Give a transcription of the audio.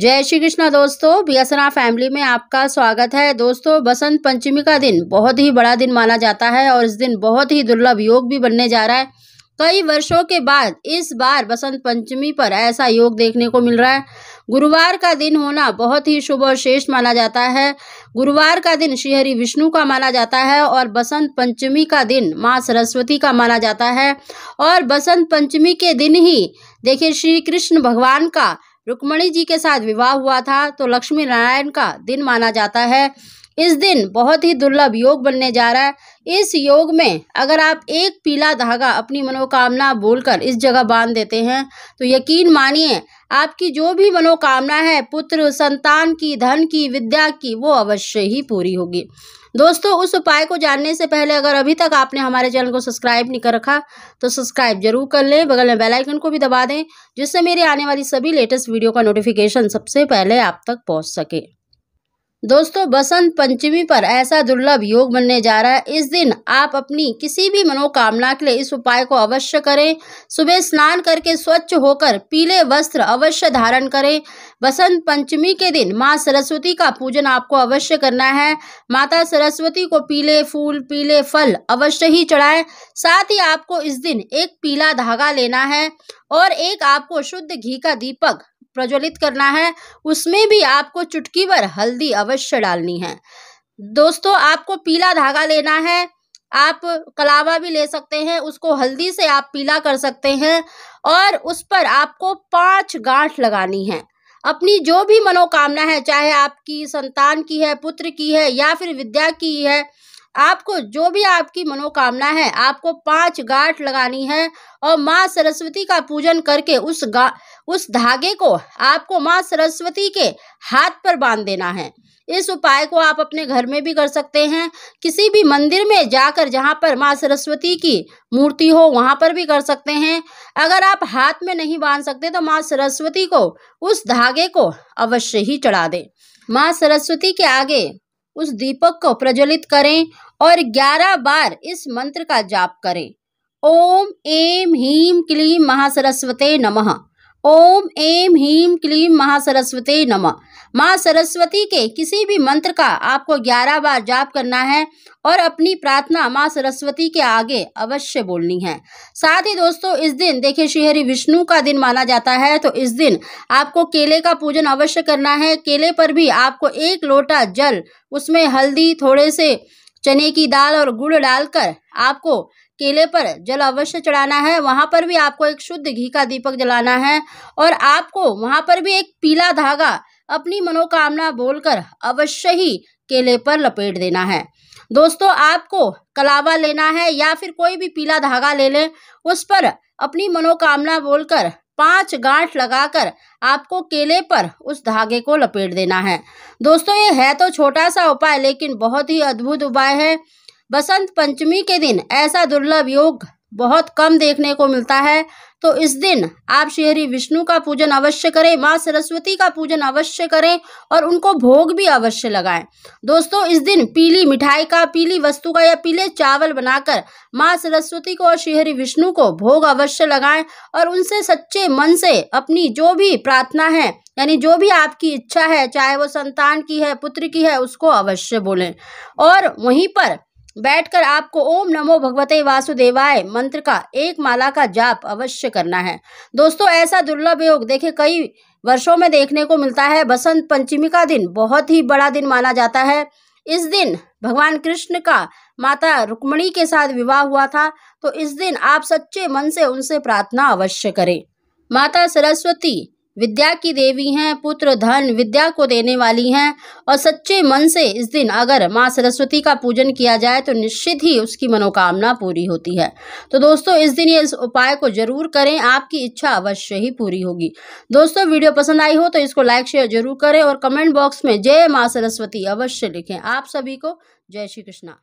जय श्री कृष्णा दोस्तों बियासना फैमिली में आपका स्वागत है दोस्तों बसंत पंचमी का दिन बहुत ही बड़ा दिन माना जाता है और इस दिन बहुत ही दुर्लभ योग भी बनने जा रहा है कई वर्षों के बाद इस बार बसंत पंचमी पर ऐसा योग देखने को मिल रहा है गुरुवार का दिन होना बहुत ही शुभ और श्रेष्ठ माना जाता है गुरुवार का दिन श्रीहरी विष्णु का माना जाता है और बसंत पंचमी का दिन माँ सरस्वती का माना जाता है और बसंत पंचमी के दिन ही देखिए श्री कृष्ण भगवान का रुक्मणी जी के साथ विवाह हुआ था तो लक्ष्मी नारायण का दिन माना जाता है इस दिन बहुत ही दुर्लभ योग बनने जा रहा है इस योग में अगर आप एक पीला धागा अपनी मनोकामना बोलकर इस जगह बांध देते हैं तो यकीन मानिए आपकी जो भी मनोकामना है पुत्र संतान की धन की विद्या की वो अवश्य ही पूरी होगी दोस्तों उस उपाय को जानने से पहले अगर अभी तक आपने हमारे चैनल को सब्सक्राइब नहीं कर रखा तो सब्सक्राइब जरूर कर लें बगल में बेल आइकन को भी दबा दें जिससे मेरी आने वाली सभी लेटेस्ट वीडियो का नोटिफिकेशन सबसे पहले आप तक पहुंच सके दोस्तों बसंत पंचमी पर ऐसा दुर्लभ योग बनने जा रहा है इस दिन आप अपनी किसी भी मनोकामना के लिए इस उपाय को अवश्य करें सुबह स्नान करके स्वच्छ होकर पीले वस्त्र अवश्य धारण करें बसंत पंचमी के दिन माँ सरस्वती का पूजन आपको अवश्य करना है माता सरस्वती को पीले फूल पीले फल अवश्य ही चढ़ाएं साथ ही आपको इस दिन एक पीला धागा लेना है और एक आपको शुद्ध घी का दीपक प्रज्वलित करना है उसमें भी आपको चुटकी भर हल्दी अवश्य डालनी है दोस्तों आपको पीला धागा लेना है आप कलावा भी ले सकते हैं उसको हल्दी से आप पीला कर सकते हैं और उस पर आपको पांच गांठ लगानी है अपनी जो भी मनोकामना है चाहे आपकी संतान की है पुत्र की है या फिर विद्या की है आपको जो भी आपकी मनोकामना है आपको पांच गांठ लगानी है और माँ सरस्वती का पूजन करके उस गा उस धागे को आपको माँ सरस्वती के हाथ पर बांध देना है इस उपाय को आप अपने घर में भी कर सकते हैं किसी भी मंदिर में जाकर जहाँ पर माँ सरस्वती की मूर्ति हो वहाँ पर भी कर सकते हैं अगर आप हाथ में नहीं बांध सकते तो माँ सरस्वती को उस धागे को अवश्य ही चढ़ा दें माँ सरस्वती के आगे उस दीपक को प्रज्वलित करें और ग्यारह बार इस मंत्र का जाप करें ओम एम ह्रीम क्लीम महासरस्वते नमः ओम एम ह्रीम क्लीम महासरस्वते नमः माँ सरस्वती के किसी भी मंत्र का आपको ग्यारह बार जाप करना है और अपनी प्रार्थना माँ सरस्वती के आगे अवश्य बोलनी है साथ ही दोस्तों इस दिन देखिए श्रीहरी विष्णु का दिन माना जाता है तो इस दिन आपको केले का पूजन अवश्य करना है केले पर भी आपको एक लोटा जल उसमें हल्दी थोड़े से चने की दाल और गुड़ डालकर आपको केले पर जल अवश्य चढ़ाना है वहाँ पर भी आपको एक शुद्ध घी का दीपक जलाना है और आपको वहाँ पर भी एक पीला धागा अपनी मनोकामना बोलकर अवश्य ही केले पर लपेट देना है दोस्तों आपको कलावा लेना है या फिर कोई भी पीला धागा ले लें उस पर अपनी मनोकामना बोलकर पांच गांठ लगाकर आपको केले पर उस धागे को लपेट देना है दोस्तों ये है तो छोटा सा उपाय लेकिन बहुत ही अद्भुत उपाय है बसंत पंचमी के दिन ऐसा दुर्लभ योग बहुत कम देखने को मिलता है तो इस दिन आप श्री विष्णु का पूजन अवश्य करें माँ सरस्वती का पूजन अवश्य करें और उनको भोग भी अवश्य लगाएं दोस्तों इस दिन पीली मिठाई का पीली वस्तु का या पीले चावल बनाकर माँ सरस्वती को और श्री विष्णु को भोग अवश्य लगाएं और उनसे सच्चे मन से अपनी जो भी प्रार्थना है यानी जो भी आपकी इच्छा है चाहे वो संतान की है पुत्र की है उसको अवश्य बोलें और वहीं पर बैठकर आपको ओम नमो भगवते वासुदेवाय मंत्र का एक माला का जाप अवश्य करना है दोस्तों ऐसा दुर्लभ योग देखे कई वर्षों में देखने को मिलता है बसंत पंचमी का दिन बहुत ही बड़ा दिन माना जाता है इस दिन भगवान कृष्ण का माता रुक्मणी के साथ विवाह हुआ था तो इस दिन आप सच्चे मन से उनसे प्रार्थना अवश्य करें माता सरस्वती विद्या की देवी हैं पुत्र धन विद्या को देने वाली हैं और सच्चे मन से इस दिन अगर माँ सरस्वती का पूजन किया जाए तो निश्चित ही उसकी मनोकामना पूरी होती है तो दोस्तों इस दिन ये इस उपाय को जरूर करें आपकी इच्छा अवश्य ही पूरी होगी दोस्तों वीडियो पसंद आई हो तो इसको लाइक शेयर जरूर करें और कमेंट बॉक्स में जय माँ सरस्वती अवश्य लिखें आप सभी को जय श्री कृष्णा